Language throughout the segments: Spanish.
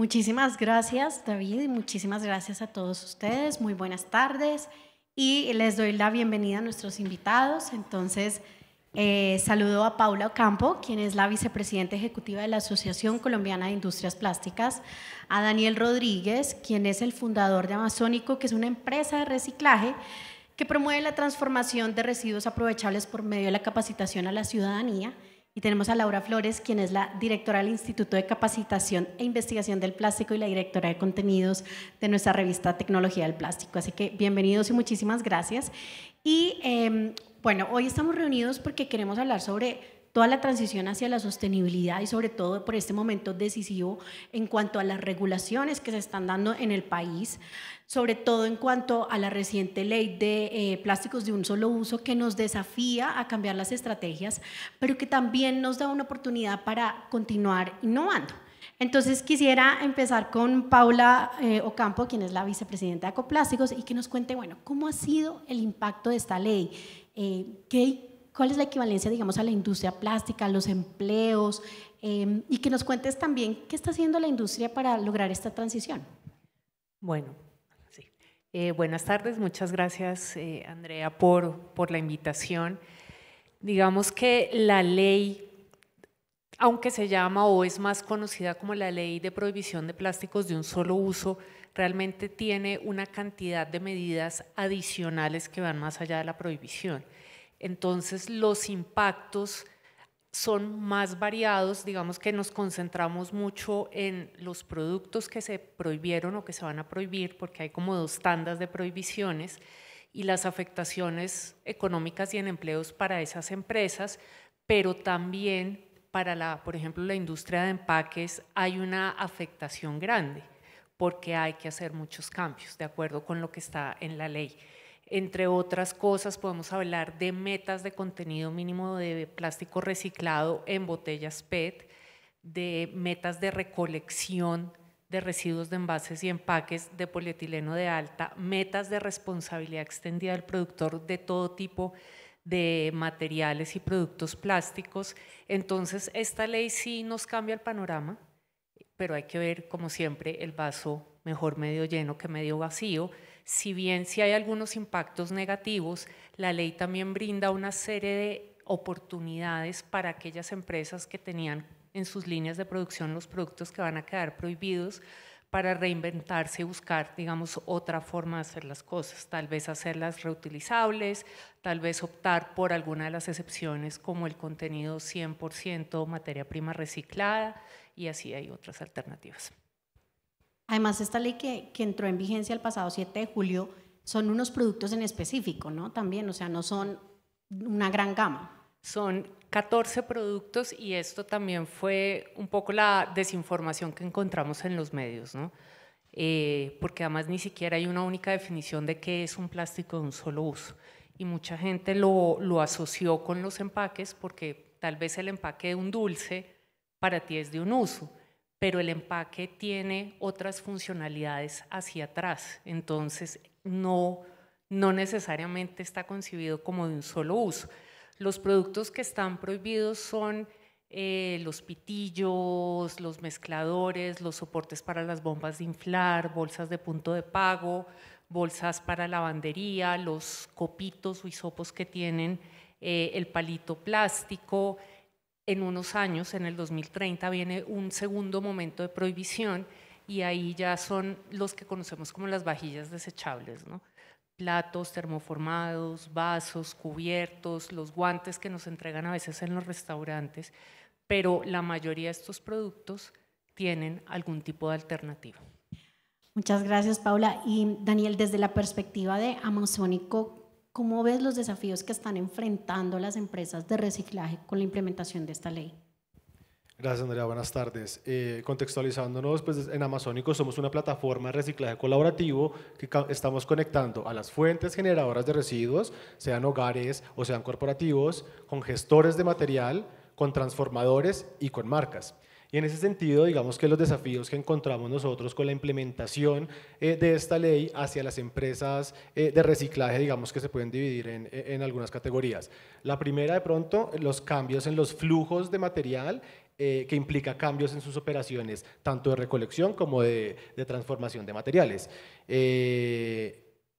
Muchísimas gracias, David, y muchísimas gracias a todos ustedes. Muy buenas tardes y les doy la bienvenida a nuestros invitados. Entonces, eh, saludo a Paula Ocampo, quien es la vicepresidenta ejecutiva de la Asociación Colombiana de Industrias Plásticas, a Daniel Rodríguez, quien es el fundador de Amazónico, que es una empresa de reciclaje que promueve la transformación de residuos aprovechables por medio de la capacitación a la ciudadanía tenemos a Laura Flores, quien es la directora del Instituto de Capacitación e Investigación del Plástico y la directora de contenidos de nuestra revista Tecnología del Plástico. Así que bienvenidos y muchísimas gracias. Y em, bueno, hoy estamos reunidos porque queremos hablar sobre toda la transición hacia la sostenibilidad y sobre todo por este momento decisivo en cuanto a las regulaciones que se están dando en el país, sobre todo en cuanto a la reciente ley de eh, plásticos de un solo uso que nos desafía a cambiar las estrategias, pero que también nos da una oportunidad para continuar innovando. Entonces quisiera empezar con Paula eh, Ocampo, quien es la vicepresidenta de Acoplásticos, y que nos cuente, bueno, ¿cómo ha sido el impacto de esta ley? Eh, ¿qué, ¿Cuál es la equivalencia, digamos, a la industria plástica, los empleos? Em, y que nos cuentes también qué está haciendo la industria para lograr esta transición. Bueno, eh, buenas tardes, muchas gracias eh, Andrea por la invitación. Digamos que la ley, aunque se llama o es más conocida como la ley de prohibición de plásticos de un solo uso, realmente tiene una cantidad de medidas adicionales que van más allá de la prohibición. Entonces los impactos son más variados, digamos que nos concentramos mucho en los productos que se prohibieron o que se van a prohibir, porque hay como dos tandas de prohibiciones, y las afectaciones económicas y en empleos para esas empresas, pero también para la, por ejemplo, la industria de empaques hay una afectación grande porque hay que hacer muchos cambios de acuerdo con lo que está en la ley. Entre otras cosas, podemos hablar de metas de contenido mínimo de plástico reciclado en botellas PET, de metas de recolección de residuos de envases y empaques de polietileno de alta, metas de responsabilidad extendida del productor de todo tipo de materiales y productos plásticos. Entonces, esta ley sí nos cambia el panorama, pero hay que ver, como siempre, el vaso mejor medio lleno que medio vacío si bien si hay algunos impactos negativos, la ley también brinda una serie de oportunidades para aquellas empresas que tenían en sus líneas de producción los productos que van a quedar prohibidos para reinventarse y buscar, digamos, otra forma de hacer las cosas, tal vez hacerlas reutilizables, tal vez optar por alguna de las excepciones como el contenido 100% materia prima reciclada y así hay otras alternativas. Además, esta ley que, entró en vigencia el pasado 7 de julio son unos productos en específico, ¿no? También, o sea, no son una gran gama. Son 14 productos y esto también fue un poco la desinformación que encontramos en los medios, ¿no? Eh, porque además ni siquiera hay una única definición de qué es un plástico de un solo uso. Y mucha gente lo asoció con los empaques porque tal vez el empaque de un dulce para ti es de un uso, pero el empaque tiene otras funcionalidades hacia atrás, entonces no, no necesariamente está concebido como de un solo uso. Los productos que están prohibidos son eh, los pitillos, los mezcladores, los soportes para las bombas de inflar, bolsas de punto de pago, bolsas para lavandería, los copitos o hisopos que tienen eh, el palito plástico, en unos años, en el 2030, viene un segundo momento de prohibición y ahí ya son los que conocemos como las vajillas desechables, ¿no? platos termoformados, vasos, cubiertos, los guantes que nos entregan a veces en los restaurantes, pero la mayoría de estos productos tienen algún tipo de alternativa. Muchas gracias, Paula. Y Daniel, desde la perspectiva de Amazonico, ¿Cómo ves los desafíos que están enfrentando las empresas de reciclaje con la implementación de esta ley? Gracias, Andrea. Buenas tardes. Eh, contextualizándonos, pues en Amazónico somos una plataforma de reciclaje colaborativo que estamos conectando a las fuentes generadoras de residuos, sean hogares o sean corporativos, con gestores de material, con transformadores y con marcas. Y en ese sentido, digamos que los desafíos que encontramos nosotros con la implementación eh, de esta ley hacia las empresas eh, de reciclaje, digamos que se pueden dividir en, en, algunas categorías. La primera, de pronto, los cambios en los flujos de material eh, que implica cambios en sus operaciones, tanto de recolección como de, de transformación de materiales.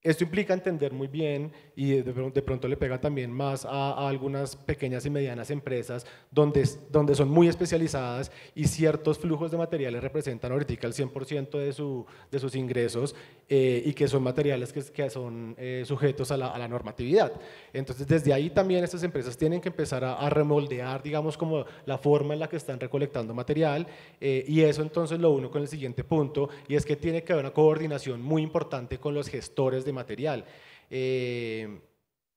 Esto implica entender muy bien y de, pronto le pega también más a, algunas pequeñas y medianas empresas donde, donde son muy especializadas y ciertos flujos de materiales representan ahorita el 100% de, su, de sus ingresos eh, y que son materiales que, que son eh, sujetos a la, normatividad. Entonces desde ahí también estas empresas tienen que empezar a, remoldear, digamos, como la forma en la que están recolectando material eh, y eso entonces lo uno con el siguiente punto y es que tiene que haber una coordinación muy importante con los gestores de material. Eh,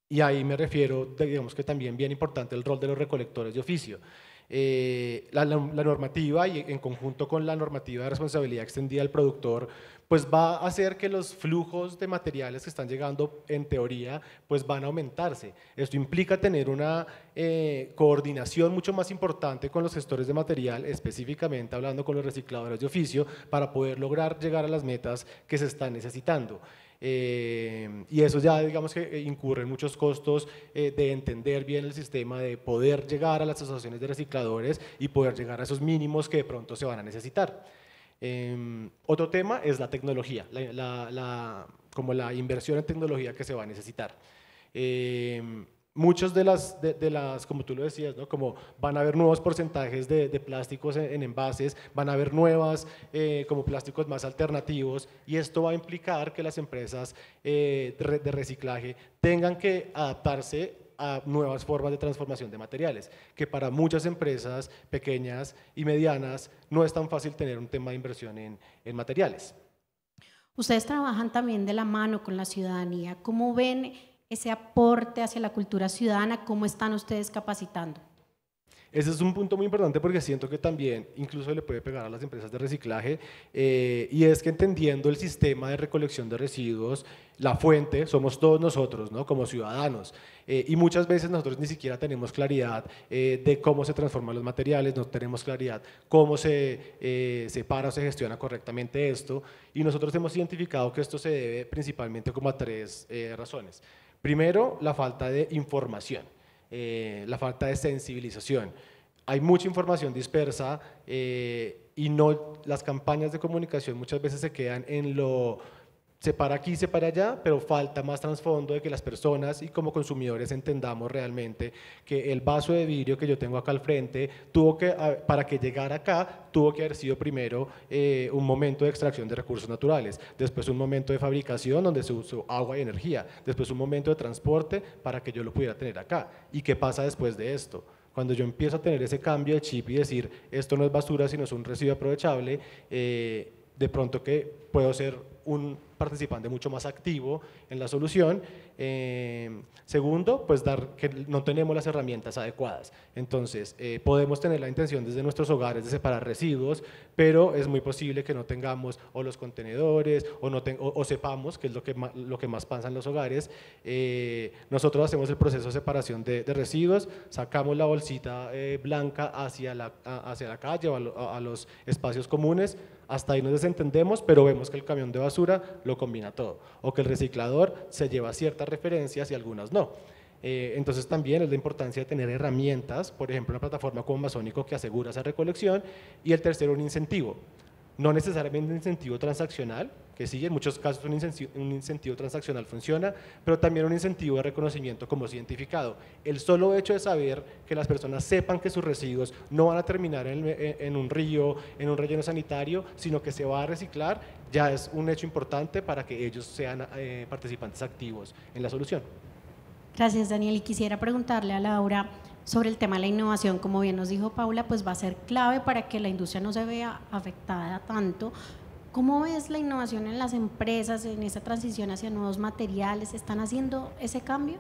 y ahí me refiero, digamos que también bien importante el rol de los recolectores de oficio. Eh, la, normativa y en conjunto con la normativa de responsabilidad extendida al productor, pues va a hacer que los flujos de materiales que están llegando en teoría, pues van a aumentarse. Esto implica tener una eh, coordinación mucho más importante con los gestores de material, específicamente hablando con los recicladores de oficio, para poder lograr llegar a las metas que se están necesitando. Eh, y eso ya, digamos que eh, incurre muchos costos eh, de entender bien el sistema, de poder llegar a las asociaciones de recicladores y poder llegar a esos mínimos que de pronto se van a necesitar. Em, otro tema es la tecnología, como la inversión en tecnología que se va a necesitar. Em, muchos de las, de, las, como tú lo decías, ¿no? como van a haber nuevos porcentajes de, plásticos en, envases, van a haber nuevas, eh, como plásticos más alternativos, y esto va a implicar que las empresas eh, de reciclaje tengan que adaptarse a nuevas formas de transformación de materiales, que para muchas empresas pequeñas y medianas no es tan fácil tener un tema de inversión en, en materiales. Ustedes trabajan también de la mano con la ciudadanía. ¿Cómo ven ese aporte hacia la cultura ciudadana? ¿Cómo están ustedes capacitando? Ese es un punto muy importante porque siento que también incluso le puede pegar a las empresas de reciclaje eh, y es que entendiendo el sistema de recolección de residuos, la fuente somos todos nosotros, ¿no? Como ciudadanos. Eh, y muchas veces nosotros ni siquiera tenemos claridad eh, de cómo se transforman los materiales, no tenemos claridad cómo se separa o se gestiona correctamente esto. Y nosotros hemos identificado que esto se debe principalmente como a tres razones. Primero, la falta de información, eh, la falta de sensibilización. Hay mucha información dispersa eh, y no, las campañas de comunicación muchas veces se quedan en lo se para aquí, se para allá, pero falta más trasfondo de que las personas y como consumidores entendamos realmente que el vaso de vidrio que yo tengo acá al frente, tuvo que, para que llegara acá, tuvo que haber sido primero eh, un momento de extracción de recursos naturales, después un momento de fabricación donde se usó agua y energía, después un momento de transporte para que yo lo pudiera tener acá. ¿Y qué pasa después de esto? cuando yo empiezo a tener ese cambio de chip y decir, esto no es basura, sino es un residuo aprovechable, eh, de pronto que puedo ser un participante mucho más activo en la solución. Eh, segundo, pues dar que no tenemos las herramientas adecuadas. Entonces, eh, podemos tener la intención desde nuestros hogares de separar residuos, pero es muy posible que no tengamos o los contenedores o, no o, sepamos, que es lo que, más, lo que más pasa en los hogares. Eh, nosotros hacemos el proceso de separación de, residuos, sacamos la bolsita blanca hacia la, hacia la calle o a los espacios comunes, hasta ahí nos desentendemos, pero vemos que el camión de basura lo combina todo, o que el reciclador se lleva ciertas referencias y algunas no. Eh, entonces también es la importancia de tener herramientas, por ejemplo, una plataforma como Amazónico que asegura esa recolección. Y el tercero, un incentivo. No necesariamente un incentivo transaccional, que sí, en muchos casos un incentivo, transaccional funciona, pero también un incentivo de reconocimiento como identificado. El solo hecho de saber que las personas sepan que sus residuos no van a terminar en, un río, en un relleno sanitario, sino que se va a reciclar, ya es un hecho importante para que ellos sean eh, participantes activos en la solución. Gracias, Daniel. Y quisiera preguntarle a Laura sobre el tema de la innovación. Como bien nos dijo Paula, pues va a ser clave para que la industria no se vea afectada tanto ¿Cómo ves la innovación en las empresas, en esa transición hacia nuevos materiales? ¿Están haciendo ese cambio?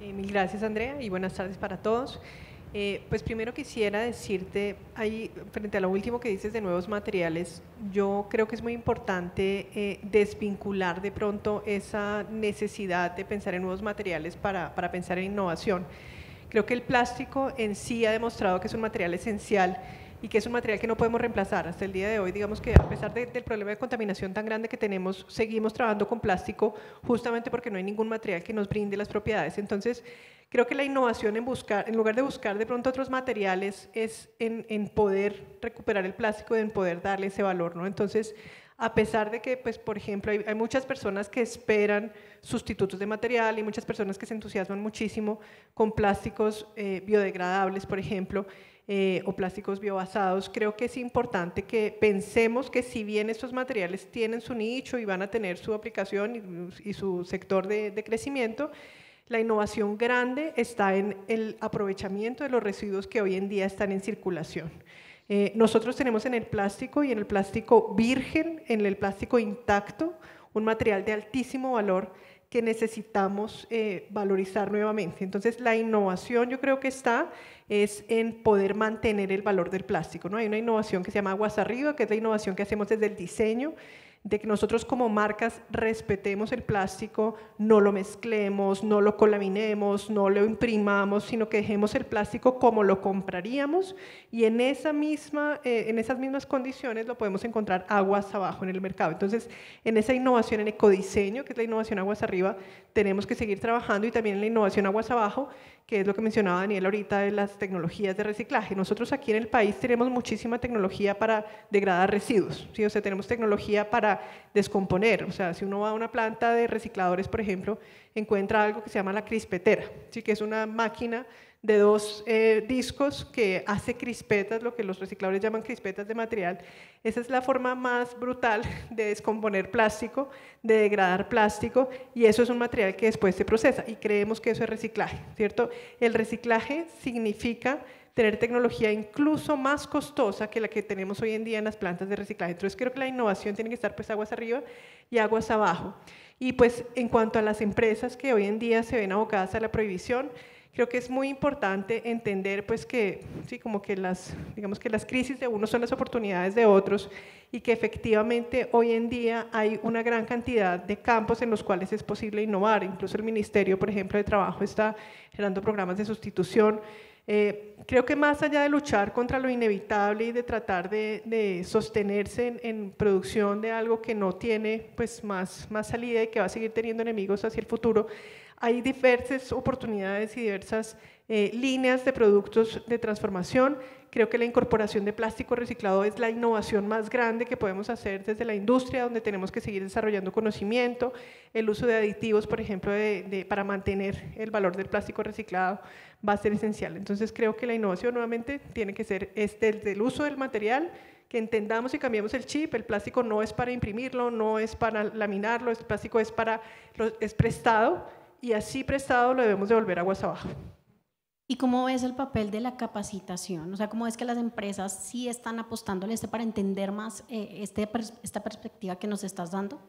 Eh, mil gracias, Andrea, y buenas tardes para todos. Eh, pues primero quisiera decirte, ahí, frente a lo último que dices de nuevos materiales, yo creo que es muy importante eh, desvincular de pronto esa necesidad de pensar en nuevos materiales para, para pensar en innovación. Creo que el plástico en sí ha demostrado que es un material esencial y que es un material que no podemos reemplazar. Hasta el día de hoy, digamos que a pesar del problema de contaminación tan grande que tenemos, seguimos trabajando con plástico justamente porque no hay ningún material que nos brinde las propiedades. Entonces, creo que la innovación en buscar, en lugar de buscar de pronto otros materiales, es en, poder recuperar el plástico y en poder darle ese valor, ¿no? Entonces, a pesar de que, pues, por ejemplo, hay, muchas personas que esperan sustitutos de material y muchas personas que se entusiasman muchísimo con plásticos eh, biodegradables, por ejemplo, eh, o plásticos biobasados, creo que es importante que pensemos que si bien estos materiales tienen su nicho y van a tener su aplicación y, su sector de, crecimiento, la innovación grande está en el aprovechamiento de los residuos que hoy en día están en circulación. Eh, nosotros tenemos en el plástico y en el plástico virgen, en el plástico intacto, un material de altísimo valor que necesitamos eh, valorizar nuevamente. Entonces, la innovación yo creo que está es en poder mantener el valor del plástico. ¿no? Hay una innovación que se llama Aguas Arriba, que es la innovación que hacemos desde el diseño, de que nosotros como marcas respetemos el plástico, no lo mezclemos, no lo colaminemos, no lo imprimamos, sino que dejemos el plástico como lo compraríamos y en, esa misma, eh, en esas mismas condiciones lo podemos encontrar aguas abajo en el mercado. Entonces, en esa innovación en ecodiseño, que es la innovación aguas arriba, tenemos que seguir trabajando y también en la innovación aguas abajo que es lo que mencionaba Daniel ahorita de las tecnologías de reciclaje. Nosotros aquí en el país tenemos muchísima tecnología para degradar residuos, ¿sí? o sea, tenemos tecnología para descomponer, o sea, si uno va a una planta de recicladores, por ejemplo, encuentra algo que se llama la crispetera, ¿sí? que es una máquina de dos eh, discos que hace crispetas, lo que los recicladores llaman crispetas de material. Esa es la forma más brutal de descomponer plástico, de degradar plástico, y eso es un material que después se procesa y creemos que eso es reciclaje, ¿cierto? El reciclaje significa tener tecnología incluso más costosa que la que tenemos hoy en día en las plantas de reciclaje. Entonces creo que la innovación tiene que estar pues aguas arriba y aguas abajo. Y pues en cuanto a las empresas que hoy en día se ven abocadas a la prohibición, creo que es muy importante entender pues que sí como que las digamos que las crisis de unos son las oportunidades de otros y que efectivamente hoy en día hay una gran cantidad de campos en los cuales es posible innovar incluso el ministerio por ejemplo de trabajo está generando programas de sustitución eh, creo que más allá de luchar contra lo inevitable y de tratar de, sostenerse en, en, producción de algo que no tiene pues más, más salida y que va a seguir teniendo enemigos hacia el futuro, hay diversas oportunidades y diversas eh, líneas de productos de transformación. Creo que la incorporación de plástico reciclado es la innovación más grande que podemos hacer desde la industria, donde tenemos que seguir desarrollando conocimiento, el uso de aditivos, por ejemplo, de, para mantener el valor del plástico reciclado va a ser esencial. Entonces creo que la innovación nuevamente tiene que ser desde el uso del material, que entendamos y cambiemos el chip. El plástico no es para imprimirlo, no es para laminarlo, el plástico es, para, es prestado y así prestado lo debemos devolver aguas abajo. ¿Y cómo es el papel de la capacitación? O sea, ¿cómo es que las empresas sí están apostándole este para entender más eh, este esta perspectiva que nos estás dando?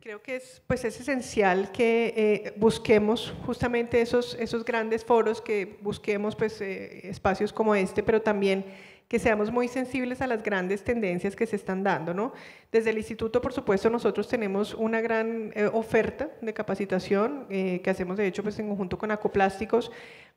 creo que es, pues es esencial que eh, busquemos justamente esos, esos grandes foros, que busquemos pues, eh, espacios como este, pero también que seamos muy sensibles a las grandes tendencias que se están dando. ¿no? Desde el instituto, por supuesto, nosotros tenemos una gran eh, oferta de capacitación eh, que hacemos, de hecho, pues, en conjunto con Acoplásticos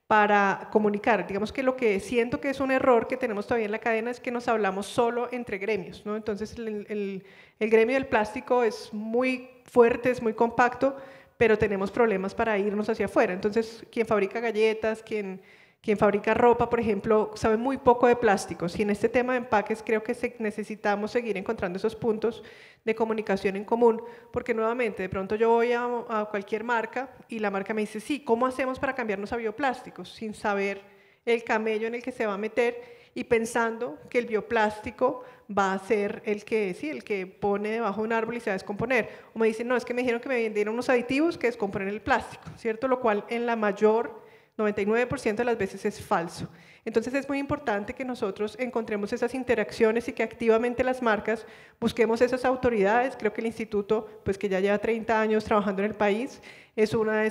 para comunicar. Digamos que lo que siento que es un error que tenemos todavía en la cadena es que nos hablamos solo entre gremios. ¿no? Entonces, el, el gremio del plástico es muy fuerte, es muy compacto, pero tenemos problemas para irnos hacia afuera. Entonces, quien fabrica galletas, quien quien fabrica ropa, por ejemplo, sabe muy poco de plásticos y en este tema de empaques creo que necesitamos seguir encontrando esos puntos de comunicación en común, porque nuevamente, de pronto yo voy a, cualquier marca y la marca me dice, sí, ¿cómo hacemos para cambiarnos a bioplásticos? Sin saber el camello en el que se va a meter y pensando que el bioplástico va a ser el que, sí, el que pone debajo de un árbol y se va a descomponer. O me dicen, no, es que me dijeron que me vendieron unos aditivos que descomponen el plástico, ¿cierto? Lo cual en la mayor 99% de las veces es falso. Entonces es muy importante que nosotros encontremos esas interacciones y que activamente las marcas busquemos esas autoridades. Creo que el instituto, pues que ya lleva 30 años trabajando en el país, es uno eh,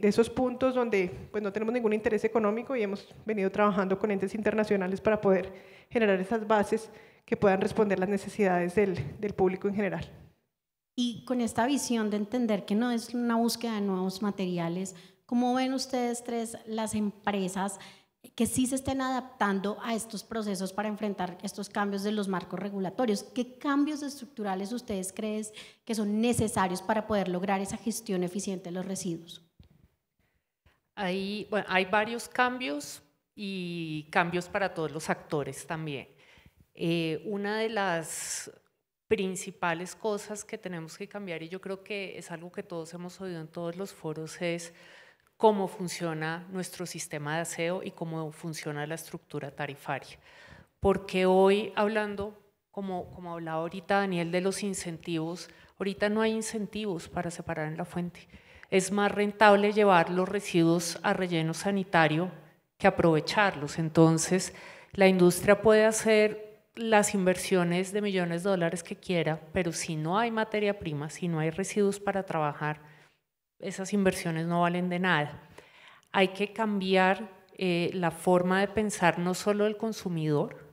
de, esos puntos donde pues no tenemos ningún interés económico y hemos venido trabajando con entes internacionales para poder generar esas bases que puedan responder las necesidades del público en general. Y con esta visión de entender que no es una búsqueda de nuevos materiales, ¿Cómo ven ustedes tres las empresas que sí se estén adaptando a estos procesos para enfrentar estos cambios de los marcos regulatorios? ¿Qué cambios estructurales ustedes creen que son necesarios para poder lograr esa gestión eficiente de los residuos? Hay, bueno, hay varios cambios y cambios para todos los actores también. Eh, una de las principales cosas que tenemos que cambiar, y yo creo que es algo que todos hemos oído en todos los foros, es cómo funciona nuestro sistema de aseo y cómo funciona la estructura tarifaria. Porque hoy, hablando, como, como hablaba ahorita Daniel, de los incentivos, ahorita no hay incentivos para separar en la fuente. Es más rentable llevar los residuos a relleno sanitario que aprovecharlos. Entonces, la industria puede hacer las inversiones de millones de dólares que quiera, pero si no hay materia prima, si no hay residuos para trabajar, esas inversiones no valen de nada. Hay que cambiar eh, la forma de pensar no solo el consumidor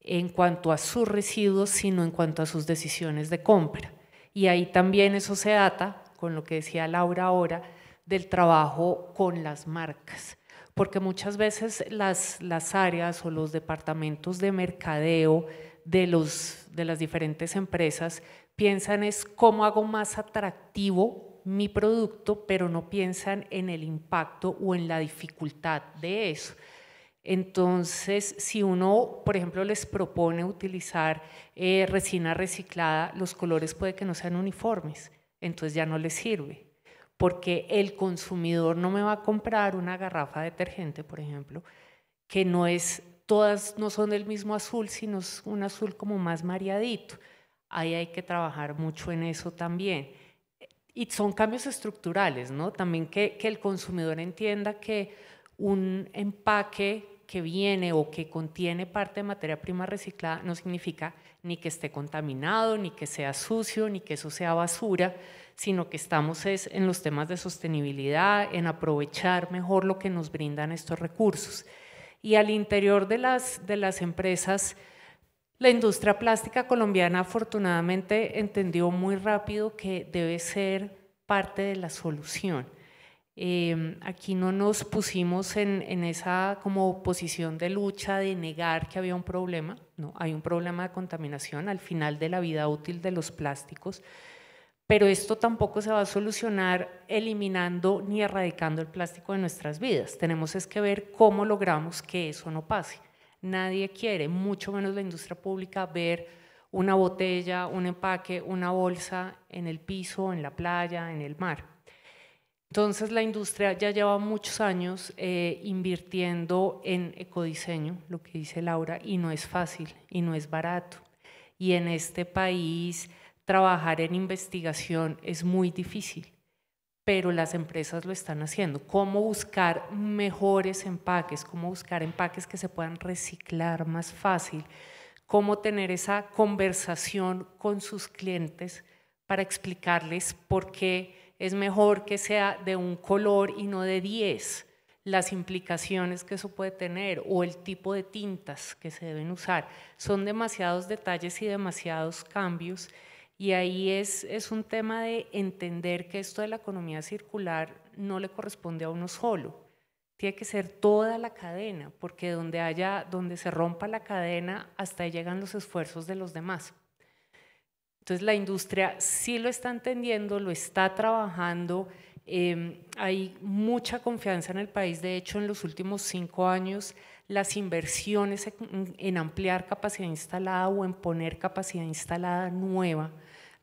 en cuanto a sus residuos, sino en cuanto a sus decisiones de compra. Y ahí también eso se data con lo que decía Laura ahora, del trabajo con las marcas, porque muchas veces las, las áreas o los departamentos de mercadeo de, los, de las diferentes empresas piensan es cómo hago más atractivo mi producto, pero no piensan en el impacto o en la dificultad de eso. Entonces, si uno, por ejemplo, les propone utilizar eh, resina reciclada, los colores puede que no sean uniformes, entonces ya no les sirve, porque el consumidor no me va a comprar una garrafa de detergente, por ejemplo, que no es, todas no son del mismo azul, sino es un azul como más mareadito. Ahí hay que trabajar mucho en eso también. Y son cambios estructurales, ¿no? También que, el consumidor entienda que un empaque que viene o que contiene parte de materia prima reciclada no significa ni que esté contaminado, ni que sea sucio, ni que eso sea basura, sino que estamos en los temas de sostenibilidad, en aprovechar mejor lo que nos brindan estos recursos. Y al interior de las, de las empresas, la industria plástica colombiana afortunadamente entendió muy rápido que debe ser parte de la solución. Em, aquí no nos pusimos en, en, esa como posición de lucha de negar que había un problema, no, hay un problema de contaminación al final de la vida útil de los plásticos, pero esto tampoco se va a solucionar eliminando ni erradicando el plástico de nuestras vidas. Tenemos es que ver cómo logramos que eso no pase. Nadie quiere, mucho menos la industria pública, ver una botella, un empaque, una bolsa en el piso, en la playa, en el mar. Entonces la industria ya lleva muchos años eh, invirtiendo en ecodiseño, lo que dice Laura, y no es fácil y no es barato. Y en este país trabajar en investigación es muy difícil pero las empresas lo están haciendo. Cómo buscar mejores empaques, cómo buscar empaques que se puedan reciclar más fácil, cómo tener esa conversación con sus clientes para explicarles por qué es mejor que sea de un color y no de 10, las implicaciones que eso puede tener o el tipo de tintas que se deben usar. Son demasiados detalles y demasiados cambios y ahí es, un tema de entender que esto de la economía circular no le corresponde a uno solo. Tiene que ser toda la cadena, porque donde haya, donde se rompa la cadena, hasta ahí llegan los esfuerzos de los demás. Entonces la industria sí lo está entendiendo, lo está trabajando, em, hay mucha confianza en el país. De hecho, en los últimos cinco años las inversiones en, ampliar capacidad instalada o en poner capacidad instalada nueva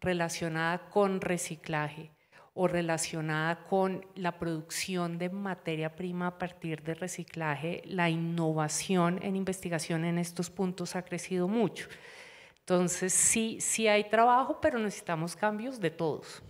relacionada con reciclaje o relacionada con la producción de materia prima a partir de reciclaje, la innovación en investigación en estos puntos ha crecido mucho. Entonces, sí, sí hay trabajo, pero necesitamos cambios de todos.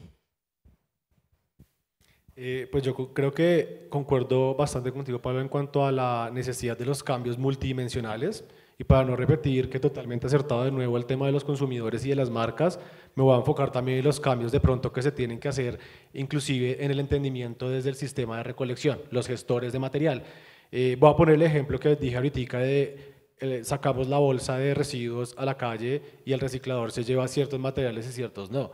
Eh, pues yo creo que concuerdo bastante contigo, Pablo, en cuanto a la necesidad de los cambios multidimensionales. Y para no repetir que totalmente acertado de nuevo el tema de los consumidores y de las marcas, me voy a enfocar también en los cambios de pronto que se tienen que hacer, inclusive en el entendimiento desde el sistema de recolección, los gestores de material. Eh, voy a poner el ejemplo que dije ahorita de eh, sacamos la bolsa de residuos a la calle y el reciclador se lleva ciertos materiales y ciertos no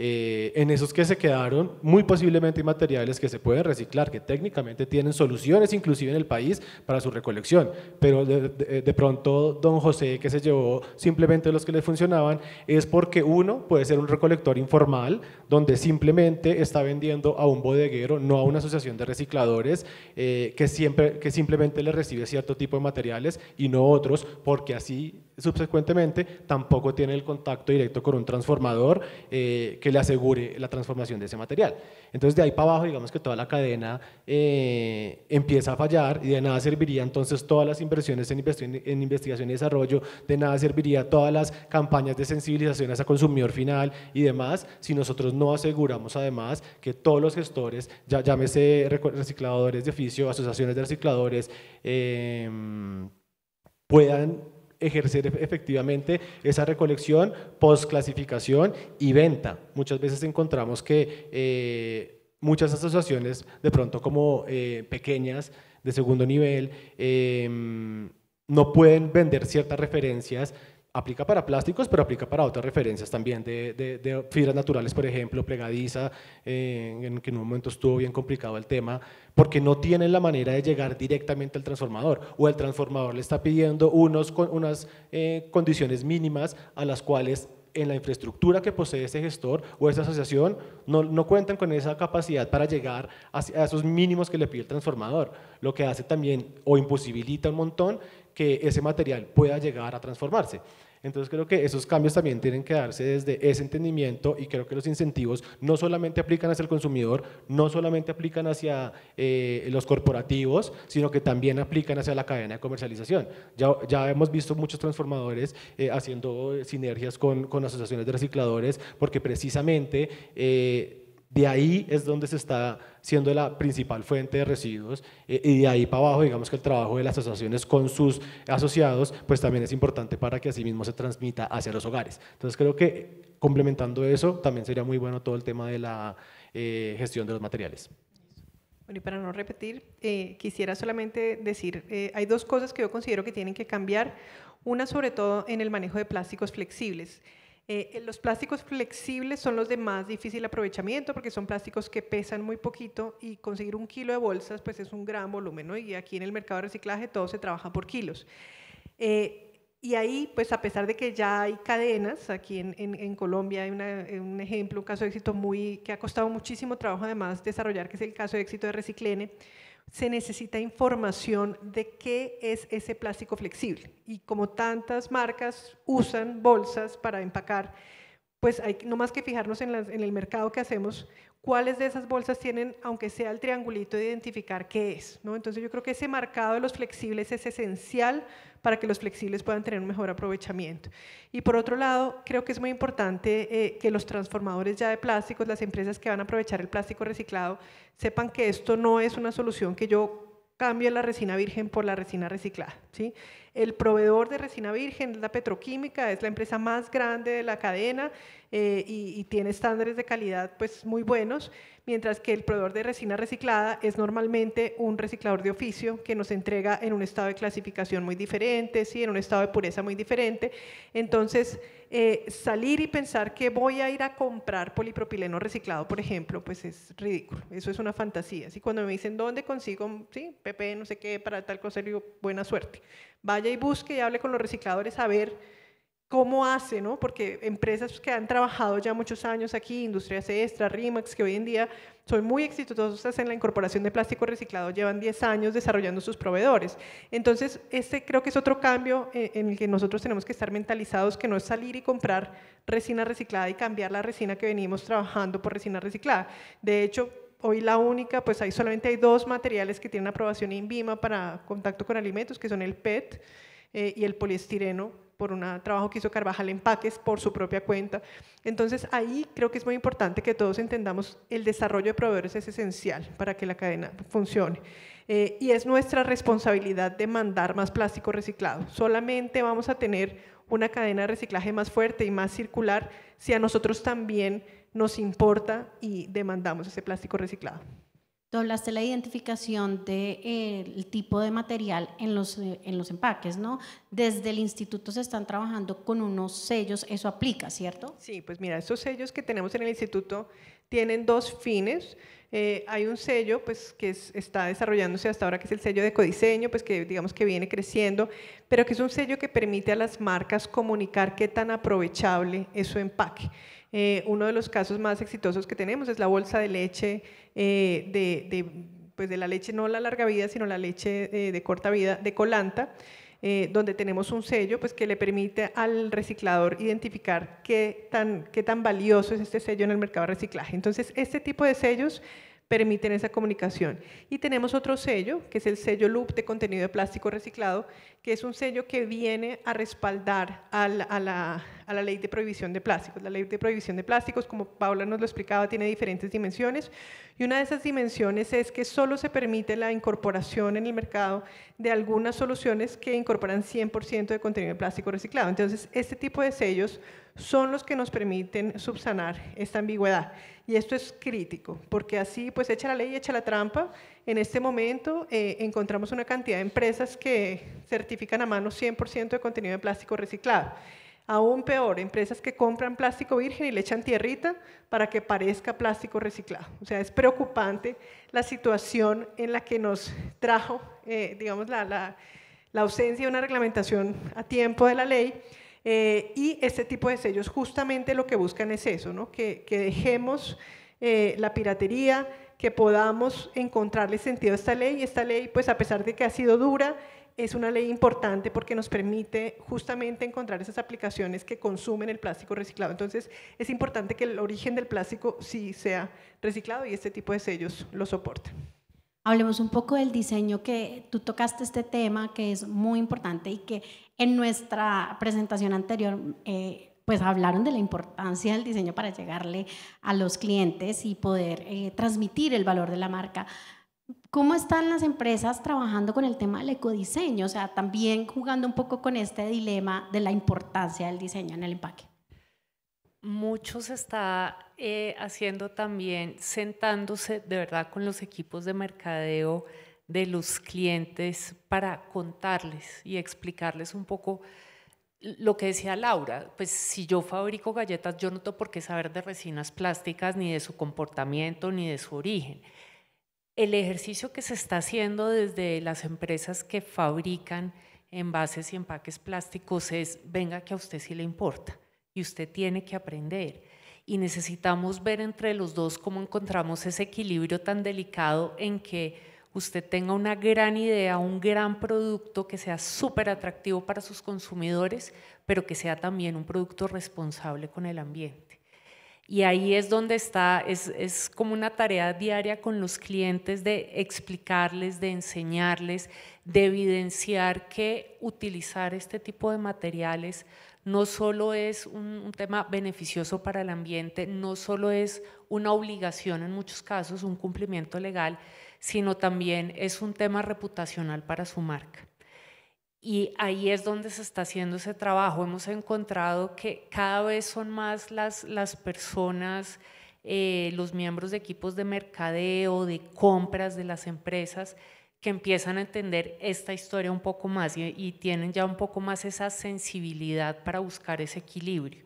eh, en esos que se quedaron, muy posiblemente materiales que se pueden reciclar, que técnicamente tienen soluciones inclusive en el país para su recolección, pero de, pronto don José que se llevó simplemente los que le funcionaban es porque uno puede ser un recolector informal donde simplemente está vendiendo a un bodeguero, no a una asociación de recicladores eh, que, siempre, que simplemente le recibe cierto tipo de materiales y no otros porque así subsecuentemente tampoco tiene el contacto directo con un transformador eh, que le asegure la transformación de ese material. Entonces de ahí para abajo digamos que toda la cadena eh, empieza a fallar y de nada serviría entonces todas las inversiones en, investigación y desarrollo, de nada serviría todas las campañas de sensibilización ese consumidor final y demás si nosotros no aseguramos además que todos los gestores, ya llámese recicladores de oficio, asociaciones de recicladores, eh, puedan ejercer efectivamente esa recolección, postclasificación y venta. Muchas veces encontramos que eh, muchas asociaciones, de pronto como eh, pequeñas, de segundo nivel, em, no pueden vender ciertas referencias Aplica para plásticos, pero aplica para otras referencias también de, fibras naturales, por ejemplo, plegadiza, eh, en que en un momento estuvo bien complicado el tema, porque no tienen la manera de llegar directamente al transformador, o el transformador le está pidiendo unos, unas eh, condiciones mínimas a las cuales en la infraestructura que posee ese gestor o esa asociación no, cuentan con esa capacidad para llegar a, esos mínimos que le pide el transformador, lo que hace también o imposibilita un montón que ese material pueda llegar a transformarse. Entonces creo que esos cambios también tienen que darse desde ese entendimiento y creo que los incentivos no solamente aplican hacia el consumidor, no solamente aplican hacia eh, los corporativos, sino que también aplican hacia la cadena de comercialización. Ya, ya hemos visto muchos transformadores eh, haciendo sinergias con, asociaciones de recicladores porque precisamente... Eh, de ahí es donde se está siendo la principal fuente de residuos eh, y de ahí para abajo, digamos que el trabajo de las asociaciones con sus asociados, pues también es importante para que asimismo se transmita hacia los hogares. Entonces creo que complementando eso, también sería muy bueno todo el tema de la eh, gestión de los materiales. Bueno, y para no repetir, eh, quisiera solamente decir, hay dos cosas que yo considero que tienen que cambiar. Una sobre todo en el manejo de plásticos flexibles. Eh, eh, los plásticos flexibles son los de más difícil aprovechamiento porque son plásticos que pesan muy poquito y conseguir un kilo de bolsas pues es un gran volumen, Y aquí en el mercado de reciclaje todo se trabaja por kilos. Eh, y ahí, pues a pesar de que ya hay cadenas, aquí en, Colombia hay un ejemplo, un caso de éxito muy, que ha costado muchísimo trabajo además desarrollar, que es el caso de éxito de Reciclene, se necesita información de qué es ese plástico flexible. Y como tantas marcas usan bolsas para empacar, pues hay no más que fijarnos en, el mercado que hacemos, cuáles de esas bolsas tienen, aunque sea el triangulito, de identificar qué es. Entonces yo creo que ese marcado de los flexibles es esencial para que los flexibles puedan tener un mejor aprovechamiento. Y por otro lado, creo que es muy importante eh, que los transformadores ya de plásticos, las empresas que van a aprovechar el plástico reciclado, sepan que esto no es una solución que yo cambie la resina virgen por la resina reciclada. ¿sí? el proveedor de resina virgen, la petroquímica, es la empresa más grande de la cadena eh, y, tiene estándares de calidad pues muy buenos, mientras que el proveedor de resina reciclada es normalmente un reciclador de oficio que nos entrega en un estado de clasificación muy diferente, ¿sí? en un estado de pureza muy diferente. Entonces, eh, salir y pensar que voy a ir a comprar polipropileno reciclado, por ejemplo, pues es ridículo. Eso es una fantasía. Y Cuando me dicen, ¿dónde consigo? Sí, PP, no sé qué, para tal cosa, digo, buena suerte vaya y busque y hable con los recicladores a ver cómo hace, ¿no? Porque empresas pues, que han trabajado ya muchos años aquí, Industrias Extra, RIMAX, que hoy en día son muy exitosas en la incorporación de plástico reciclado, llevan 10 años desarrollando sus proveedores. Entonces, este creo que es otro cambio eh, en el que nosotros tenemos que estar mentalizados, que no es salir y comprar resina reciclada y cambiar la resina que venimos trabajando por resina reciclada. De hecho, hoy la única, pues ahí solamente hay dos materiales que tienen aprobación INVIMA para contacto con alimentos, que son el PET eh, y el poliestireno, por un trabajo que hizo Carvajal Empaques por su propia cuenta. Entonces ahí creo que es muy importante que todos entendamos el desarrollo de proveedores es esencial para que la cadena funcione. Eh, y es nuestra responsabilidad de mandar más plástico reciclado. Solamente vamos a tener una cadena de reciclaje más fuerte y más circular si a nosotros también nos importa y demandamos ese plástico reciclado. Doblaste la identificación del de, eh, tipo de material en los, eh, en los empaques, ¿no? Desde el instituto se están trabajando con unos sellos, eso aplica, ¿cierto? Sí, pues mira, esos sellos que tenemos en el instituto tienen dos fines. Eh, hay un sello pues, que está desarrollándose hasta ahora, que es el sello de codiseño, pues, que digamos que viene creciendo, pero que es un sello que permite a las marcas comunicar qué tan aprovechable es su empaque. Eh, uno de los casos más exitosos que tenemos es la bolsa de leche eh, pues, de, la leche, no la larga vida, sino la leche eh, de corta vida de Colanta. donde tenemos un sello pues, que le permite al reciclador identificar qué tan, qué tan valioso es este sello en el mercado de reciclaje. Entonces, este tipo de sellos permiten esa comunicación. Y tenemos otro sello, que es el sello Loop de contenido de plástico reciclado, que es un sello que viene a respaldar a la, ley de prohibición de plásticos. La ley de prohibición de plásticos, como Paula nos lo explicaba, tiene diferentes dimensiones y una de esas dimensiones es que solo se permite la incorporación en el mercado de algunas soluciones que incorporan 100% de contenido de plástico reciclado. Entonces, este tipo de sellos son los que nos permiten subsanar esta ambigüedad. Y esto es crítico, porque así, pues, echa la ley, echa la trampa. En este momento eh, encontramos una cantidad de empresas que certifican a mano 100% de contenido de plástico reciclado. Aún peor, empresas que compran plástico virgen y le echan tierrita para que parezca plástico reciclado. O sea, es preocupante la situación en la que nos trajo, eh, digamos, la, la ausencia de una reglamentación a tiempo de la ley eh, y este tipo de sellos justamente lo que buscan es eso, que, dejemos eh, la piratería, que podamos encontrarle sentido a esta ley. y Esta ley, pues a pesar de que ha sido dura, es una ley importante porque nos permite justamente encontrar esas aplicaciones que consumen el plástico reciclado. Entonces, es importante que el origen del plástico sí sea reciclado y este tipo de sellos lo soporte. Hablemos un poco del diseño, que tú tocaste este tema que es muy importante y que en nuestra presentación anterior eh, pues hablaron de la importancia del diseño para llegarle a los clientes y poder eh, transmitir el valor de la marca. ¿Cómo están las empresas trabajando con el tema del ecodiseño? O sea, también jugando un poco con este dilema de la importancia del diseño en el empaque mucho se está eh, haciendo también sentándose de verdad con los equipos de mercadeo de los clientes para contarles y explicarles un poco lo que decía Laura, pues si yo fabrico galletas, yo no tengo por qué saber de resinas plásticas, ni de su comportamiento, ni de su origen. El ejercicio que se está haciendo desde las empresas que fabrican envases y empaques plásticos es, venga que a usted sí le importa y usted tiene que aprender. Y necesitamos ver entre los dos cómo encontramos ese equilibrio tan delicado en que usted tenga una gran idea, un gran producto que sea súper atractivo para sus consumidores, pero que sea también un producto responsable con el ambiente. Y ahí es donde está, es, es, como una tarea diaria con los clientes de explicarles, de enseñarles, de evidenciar que utilizar este tipo de materiales no solo es un, tema beneficioso para el ambiente, no solo es una obligación en muchos casos, un cumplimiento legal, sino también es un tema reputacional para su marca. Y ahí es donde se está haciendo ese trabajo. Hemos encontrado que cada vez son más las, personas, eh, los miembros de equipos de mercadeo, de compras de las empresas, que empiezan a entender esta historia un poco más y, tienen ya un poco más esa sensibilidad para buscar ese equilibrio.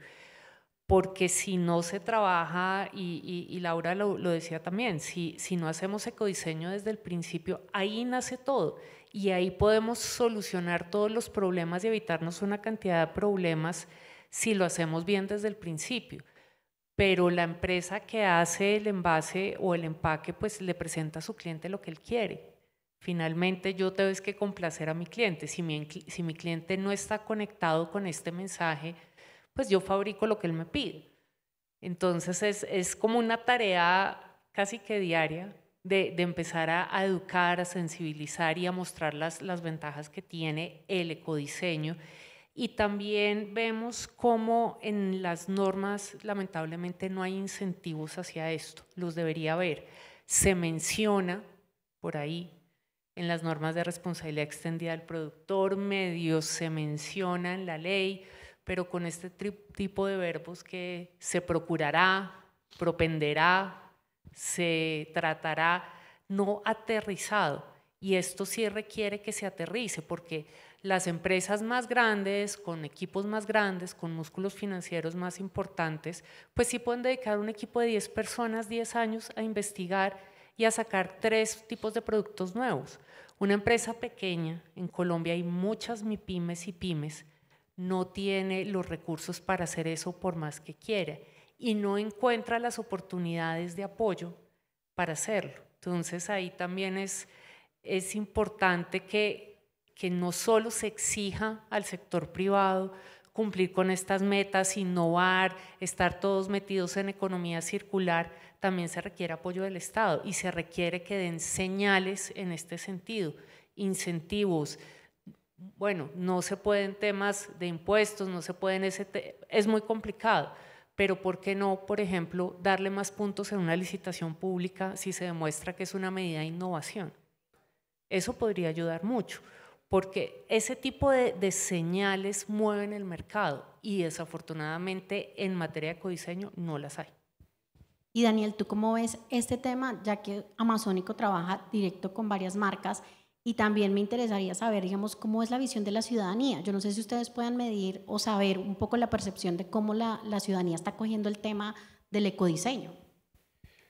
Porque si no se trabaja, y, Laura lo, decía también, si, si no hacemos ecodiseño desde el principio, ahí nace todo. Y ahí podemos solucionar todos los problemas y evitarnos una cantidad de problemas si lo hacemos bien desde el principio pero la empresa que hace el envase o el empaque pues le presenta a su cliente lo que él quiere Finalmente, yo tengo que complacer a mi cliente. Si mi, cliente no está conectado con este mensaje, pues yo fabrico lo que él me pide. Entonces, es, como una tarea casi que diaria de, empezar a, educar, a sensibilizar y a mostrar las, las ventajas que tiene el ecodiseño. Y también vemos cómo en las normas lamentablemente no hay incentivos hacia esto, los debería haber. Se menciona por ahí en las normas de responsabilidad extendida del productor, medios se mencionan, en la ley, pero con este tipo de verbos que se procurará, propenderá, se tratará, no aterrizado. Y esto sí requiere que se aterrice, porque las empresas más grandes, con equipos más grandes, con músculos financieros más importantes, pues sí pueden dedicar un equipo de 10 personas, 10 años a investigar y a sacar tres tipos de productos nuevos. Una empresa pequeña, en Colombia hay muchas MIPIMES y pymes, no tiene los recursos para hacer eso por más que quiera y no encuentra las oportunidades de apoyo para hacerlo. Entonces ahí también es, es importante que, que no solo se exija al sector privado cumplir con estas metas, innovar, estar todos metidos en economía circular, también se requiere apoyo del Estado y se requiere que den señales en este sentido, incentivos. Bueno, no se pueden temas de impuestos, no se pueden ese es muy complicado, pero ¿por qué no, por ejemplo, darle más puntos en una licitación pública si se demuestra que es una medida de innovación? Eso podría ayudar mucho, porque ese tipo de, de señales mueven el mercado y desafortunadamente en materia de codiseño no las hay. Y Daniel, ¿tú cómo ves este tema, ya que Amazónico trabaja directo con varias marcas? Y también me interesaría saber, digamos, cómo es la visión de la ciudadanía. Yo no sé si ustedes puedan medir o saber un poco la percepción de cómo la, ciudadanía está cogiendo el tema del ecodiseño.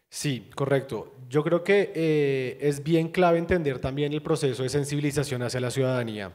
Sí, correcto. Yo creo que eh, es bien clave entender también el proceso de sensibilización hacia la ciudadanía.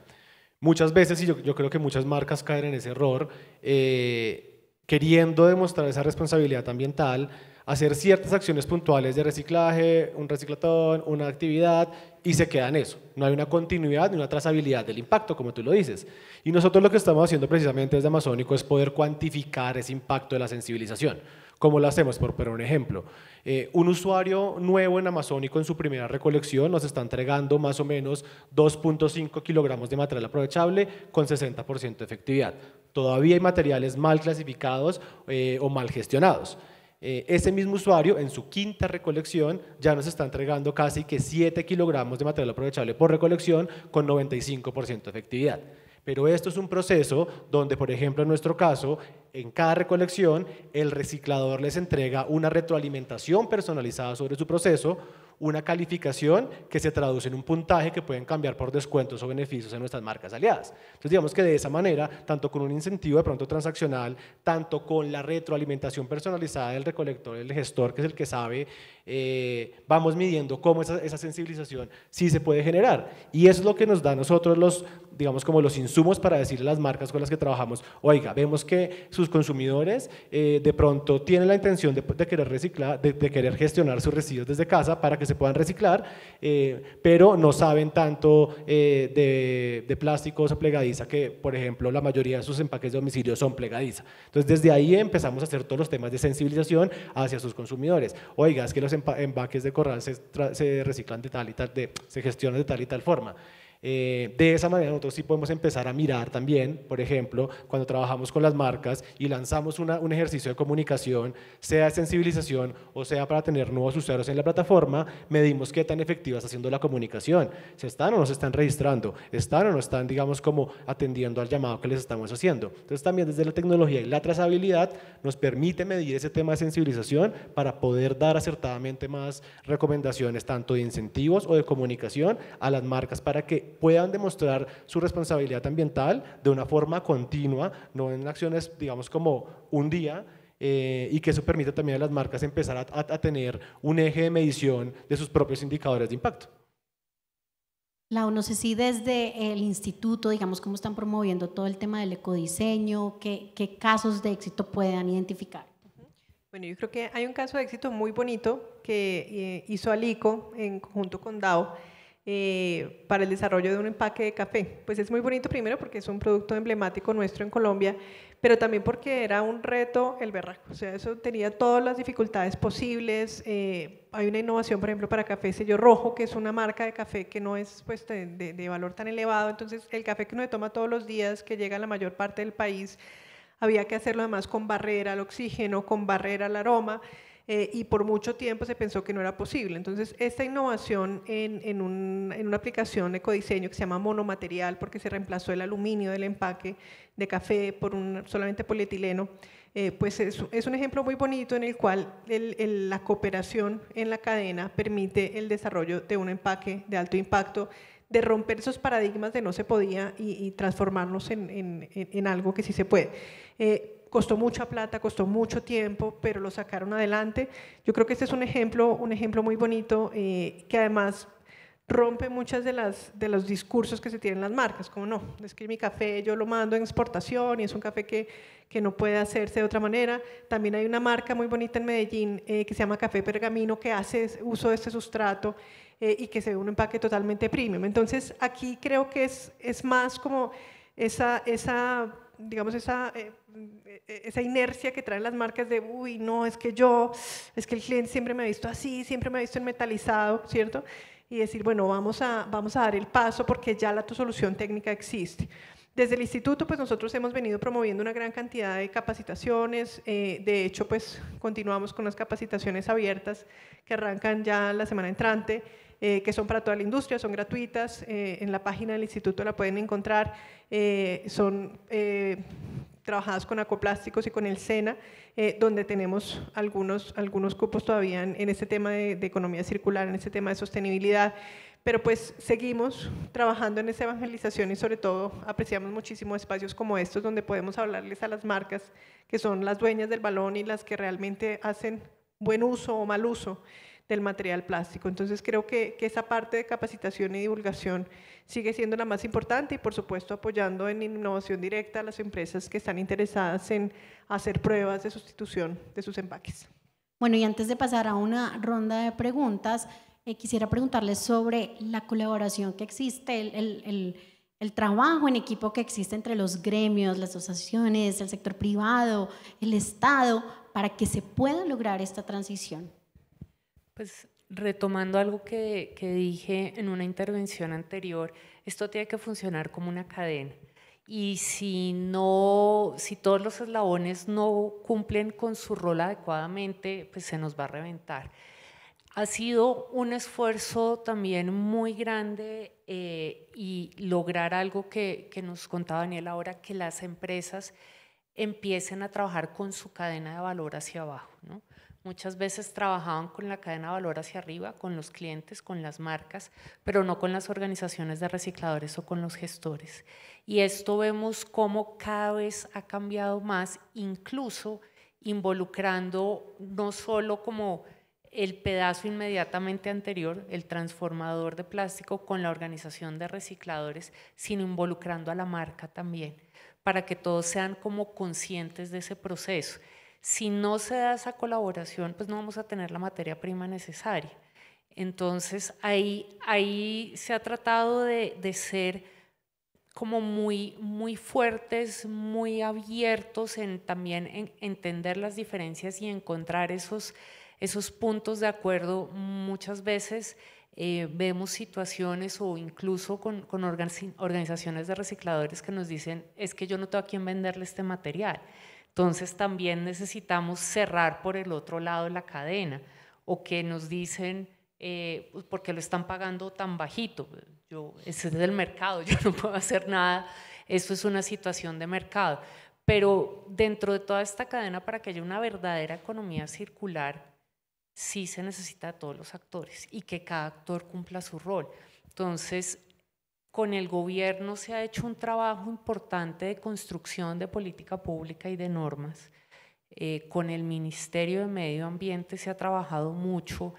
Muchas veces, y yo, creo que muchas marcas caen en ese error, eh, queriendo demostrar esa responsabilidad ambiental, hacer ciertas acciones puntuales de reciclaje, un reciclatón, una actividad, y se queda en eso. No hay una continuidad ni una trazabilidad del impacto, como tú lo dices. Y nosotros lo que estamos haciendo precisamente desde Amazónico es poder cuantificar ese impacto de la sensibilización. ¿Cómo lo hacemos? Por poner un ejemplo, eh, un usuario nuevo en Amazónico en su primera recolección nos está entregando más o menos 2.5 kilogramos de material aprovechable con 60% de efectividad. Todavía hay materiales mal clasificados eh, o mal gestionados. Eh, ese mismo usuario en su quinta recolección ya nos está entregando casi que 7 kilogramos de material aprovechable por recolección con 95% de efectividad. Pero esto es un proceso donde, por ejemplo, en nuestro caso, en cada recolección, el reciclador les entrega una retroalimentación personalizada sobre su proceso, una calificación que se traduce en un puntaje que pueden cambiar por descuentos o beneficios en nuestras marcas aliadas. Entonces digamos que de esa manera, tanto con un incentivo de pronto transaccional, tanto con la retroalimentación personalizada del recolector, del gestor, que es el que sabe, eh, vamos midiendo cómo esa, esa sensibilización sí se puede generar. Y eso es lo que nos da a nosotros los digamos, como los insumos para decirle a las marcas con las que trabajamos, oiga, vemos que sus consumidores eh, de pronto tienen la intención de, querer reciclar, de, querer gestionar sus residuos desde casa para que se puedan reciclar, eh, pero no saben tanto eh, de, de, plásticos o plegadiza, que por ejemplo la mayoría de sus empaques de domicilio son plegadiza. Entonces desde ahí empezamos a hacer todos los temas de sensibilización hacia sus consumidores. Oiga, es que los empaques de corral se, se reciclan de tal y tal, de, se gestionan de tal y tal forma. Eh, de esa manera nosotros sí podemos empezar a mirar también, por ejemplo, cuando trabajamos con las marcas y lanzamos una, un ejercicio de comunicación, sea de sensibilización o sea para tener nuevos usuarios en la plataforma, medimos qué tan efectivas está haciendo la comunicación, se están o no se están registrando, están o no están, digamos, como atendiendo al llamado que les estamos haciendo. Entonces también desde la tecnología y la trazabilidad nos permite medir ese tema de sensibilización para poder dar acertadamente más recomendaciones tanto de incentivos o de comunicación a las marcas para que puedan demostrar su responsabilidad ambiental de una forma continua, no en acciones, digamos, como un día, eh, y que eso permita también a las marcas empezar a, tener un eje de medición de sus propios indicadores de impacto. La no sé si desde el instituto, digamos, cómo están promoviendo todo el tema del ecodiseño, qué, qué casos de éxito puedan identificar. Bueno, yo creo que hay un caso de éxito muy bonito que eh, hizo Alico en conjunto con DAO, eh, para el desarrollo de un empaque de café. Pues es muy bonito primero porque es un producto emblemático nuestro en Colombia, pero también porque era un reto el berraco. O sea, eso tenía todas las dificultades posibles. Eh, hay una innovación, por ejemplo, para café sello rojo, que es una marca de café que no es pues, de, de, de valor tan elevado. Entonces, el café que uno toma todos los días, que llega a la mayor parte del país, había que hacerlo además con barrera al oxígeno, con barrera al aroma. Eh, y por mucho tiempo se pensó que no era posible. Entonces, esta innovación en, en, un, en una aplicación de ecodiseño que se llama monomaterial, porque se reemplazó el aluminio del empaque de café por un, solamente polietileno, eh, pues es, un ejemplo muy bonito en el cual la cooperación en la cadena permite el desarrollo de un empaque de alto impacto, de romper esos paradigmas de no se podía y, y en, en, en, algo que sí se puede. Eh, Costó mucha plata, costó mucho tiempo, pero lo sacaron adelante. Yo creo que este es un ejemplo, un ejemplo muy bonito eh, que además rompe muchas de las de los discursos que se tienen las marcas, como no, es que mi café yo lo mando en exportación y es un café que, que no puede hacerse de otra manera. También hay una marca muy bonita en Medellín eh, que se llama Café Pergamino que hace uso de este sustrato eh, y que se ve un empaque totalmente premium. Entonces aquí creo que es, es más como esa, esa digamos, esa, eh, eh, eh, esa inercia que traen las marcas de, uy, no, es que yo, es que el cliente siempre me ha visto así, siempre me ha visto en metalizado, ¿cierto? Y decir, bueno, vamos a, vamos a dar el paso porque ya la tu solución técnica existe. Desde el instituto, pues nosotros hemos venido promoviendo una gran cantidad de capacitaciones. de hecho, pues continuamos con las capacitaciones abiertas que arrancan ya la semana entrante. Eh, que son para toda la industria, son gratuitas, eh, en la página del instituto la pueden encontrar, eh, son trabajadas con acoplásticos y con el SENA, donde tenemos algunos, algunos cupos todavía en, en este tema de, economía circular, en este tema de sostenibilidad pero pues seguimos trabajando en esa evangelización y sobre todo apreciamos muchísimo espacios como estos donde podemos hablarles a las marcas que son las dueñas del balón y las que realmente hacen buen uso o mal uso del material plástico. Entonces creo que, esa parte de capacitación y divulgación sigue siendo la más importante y por supuesto apoyando en innovación directa a las empresas que están interesadas en hacer pruebas de sustitución de sus empaques. Bueno, y antes de pasar a una ronda de preguntas, eh, quisiera preguntarles sobre la colaboración que existe, el trabajo en equipo que existe entre los gremios, las asociaciones, el sector privado, el Estado, para que se pueda lograr esta transición. Pues retomando algo que, dije en una intervención anterior, esto tiene que funcionar como una cadena. Y si, no, si todos los eslabones no cumplen con su rol adecuadamente, pues se nos va a reventar. Ha sido un esfuerzo también muy grande eh, y lograr algo que, que nos contaba Daniel ahora, que las empresas empiecen a trabajar con su cadena de valor hacia abajo. ¿no? Muchas veces trabajaban con la cadena de valor hacia arriba, con los clientes, con las marcas, pero no con las organizaciones de recicladores o con los gestores. Y esto vemos cómo cada vez ha cambiado más, incluso involucrando no solo como el pedazo inmediatamente anterior, el transformador de plástico, con la organización de recicladores, sino involucrando a la marca también, para que todos sean como conscientes de ese proceso. Si no se da esa colaboración, pues no vamos a tener la materia prima necesaria. Entonces ahí, ahí se ha tratado de, ser como muy, muy fuertes, muy abiertos en también entender las diferencias y encontrar esos, puntos de acuerdo. Muchas veces eh, vemos situaciones o incluso con, con, organizaciones de recicladores que nos dicen, es que yo no tengo a quién venderle este material. Entonces también necesitamos cerrar por el otro lado la cadena o que nos dicen, eh, pues, porque lo están pagando tan bajito? Yo, ese es del mercado, yo no puedo hacer nada, eso es una situación de mercado. Pero dentro de toda esta cadena, para que haya una verdadera economía circular, sí se necesita de todos los actores y que cada actor cumpla su rol. Entonces, con el gobierno se ha hecho un trabajo importante de construcción de política pública y de normas. Eh, con el Ministerio de Medio Ambiente se ha trabajado mucho.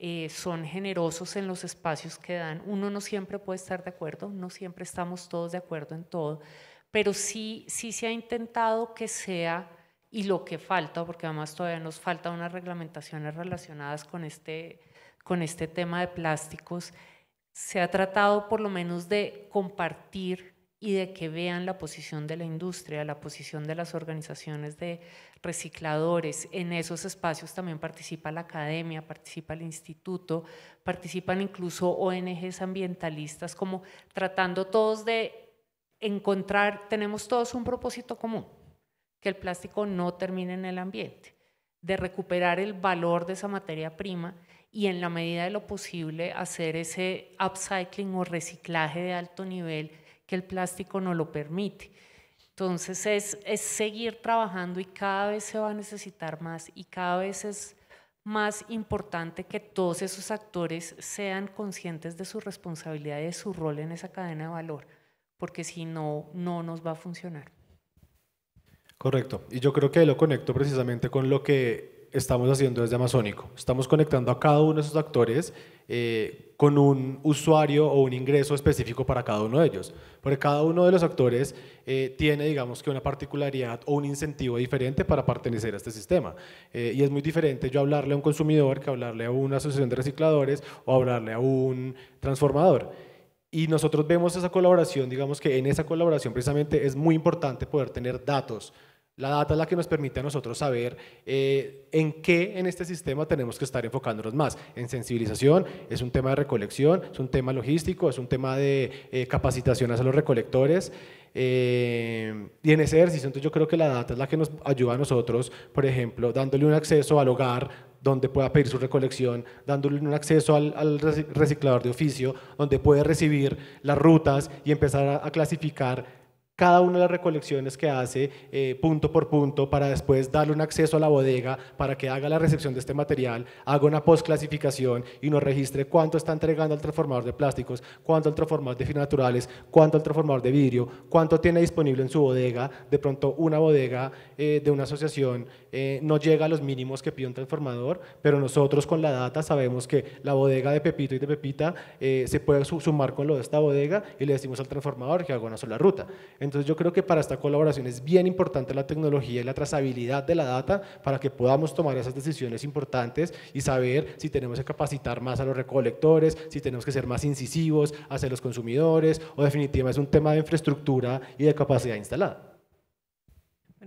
Eh, son generosos en los espacios que dan. Uno no siempre puede estar de acuerdo, no siempre estamos todos de acuerdo en todo, pero sí, sí se ha intentado que sea, y lo que falta, porque además todavía nos falta unas reglamentaciones relacionadas con este, con este tema de plásticos, se ha tratado por lo menos de compartir y de que vean la posición de la industria, la posición de las organizaciones de recicladores. En esos espacios también participa la academia, participa el instituto, participan incluso ONGs ambientalistas, como tratando todos de encontrar, tenemos todos un propósito común, que el plástico no termine en el ambiente, de recuperar el valor de esa materia prima y en la medida de lo posible hacer ese upcycling o reciclaje de alto nivel que el plástico no lo permite. Entonces es, es seguir trabajando y cada vez se va a necesitar más y cada vez es más importante que todos esos actores sean conscientes de su responsabilidad y de su rol en esa cadena de valor, porque si no, no nos va a funcionar. Correcto. Y yo creo que lo conecto precisamente con lo que estamos haciendo desde Amazónico. Estamos conectando a cada uno de esos actores eh, con un usuario o un ingreso específico para cada uno de ellos. Porque cada uno de los actores eh, tiene, digamos, que una particularidad o un incentivo diferente para pertenecer a este sistema. Eh, y es muy diferente yo hablarle a un consumidor que hablarle a una asociación de recicladores o hablarle a un transformador. Y nosotros vemos esa colaboración, digamos que en esa colaboración precisamente es muy importante poder tener datos la data es la que nos permite a nosotros saber eh, en qué en este sistema tenemos que estar enfocándonos más. En sensibilización, es un tema de recolección, es un tema logístico, es un tema de eh, capacitación hacia los recolectores. Eh, y en ese ejercicio, entonces yo creo que la data es la que nos ayuda a nosotros, por ejemplo, dándole un acceso al hogar donde pueda pedir su recolección, dándole un acceso al, reciclador de oficio, donde puede recibir las rutas y empezar a, a clasificar cada una de las recolecciones que hace eh, punto por punto para después darle un acceso a la bodega para que haga la recepción de este material, haga una postclasificación y nos registre cuánto está entregando al transformador de plásticos, cuánto al transformador de fibras naturales, cuánto al transformador de vidrio, cuánto tiene disponible en su bodega, de pronto una bodega eh, de una asociación eh, no llega a los mínimos que pide un transformador, pero nosotros con la data sabemos que la bodega de Pepito y de Pepita eh, se puede sumar con lo de esta bodega y le decimos al transformador que haga una sola ruta. Entonces yo creo que para esta colaboración es bien importante la tecnología y la trazabilidad de la data para que podamos tomar esas decisiones importantes y saber si tenemos que capacitar más a los recolectores, si tenemos que ser más incisivos hacia los consumidores o definitivamente es un tema de infraestructura y de capacidad instalada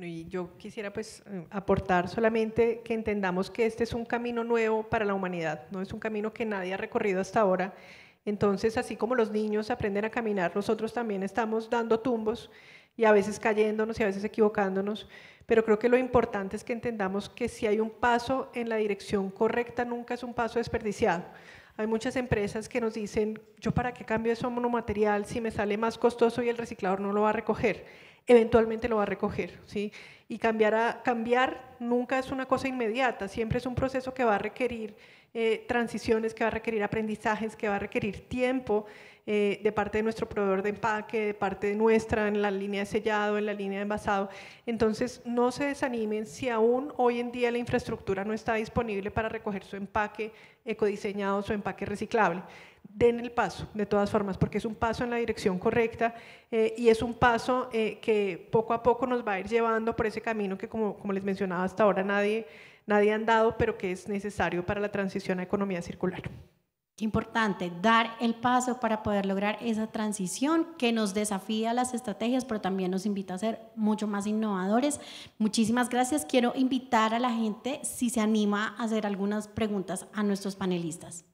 y yo quisiera pues eh, aportar solamente que entendamos que este es un camino nuevo para la humanidad, no es un camino que nadie ha recorrido hasta ahora. Entonces, así como los niños aprenden a caminar, nosotros también estamos dando tumbos y a veces cayéndonos y a veces equivocándonos, pero creo que lo importante es que entendamos que si hay un paso en la dirección correcta, nunca es un paso desperdiciado. Hay muchas empresas que nos dicen, yo para qué cambio eso a monomaterial si me sale más costoso y el reciclador no lo va a recoger. Eventualmente lo va a recoger, ¿sí? Y cambiar, cambiar nunca es una cosa inmediata, siempre es un proceso que va a requerir eh, transiciones, que va a requerir aprendizajes, que va a requerir tiempo. Eh, de parte de nuestro proveedor de empaque, de parte nuestra, en la línea de sellado, en la línea de envasado. Entonces, no se desanimen si aún hoy en día la infraestructura no está disponible para recoger su empaque ecodiseñado, su empaque reciclable. Den el paso, de todas formas, porque es un paso en la dirección correcta eh, y es un paso eh, que poco a poco nos va a ir llevando por ese camino que, como, les mencionaba hasta ahora, nadie, nadie ha andado, pero que es necesario para la transición a economía circular. Qué importante, dar el paso para poder lograr esa transición que nos desafía las estrategias, pero también nos invita a ser mucho más innovadores. Muchísimas gracias. Quiero invitar a la gente si se anima a hacer algunas preguntas a nuestros panelistas.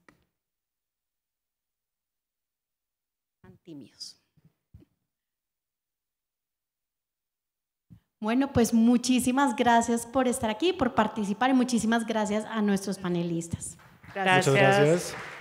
Bueno, pues muchísimas gracias por estar aquí, por participar y muchísimas gracias a nuestros panelistas. Muchas gracias.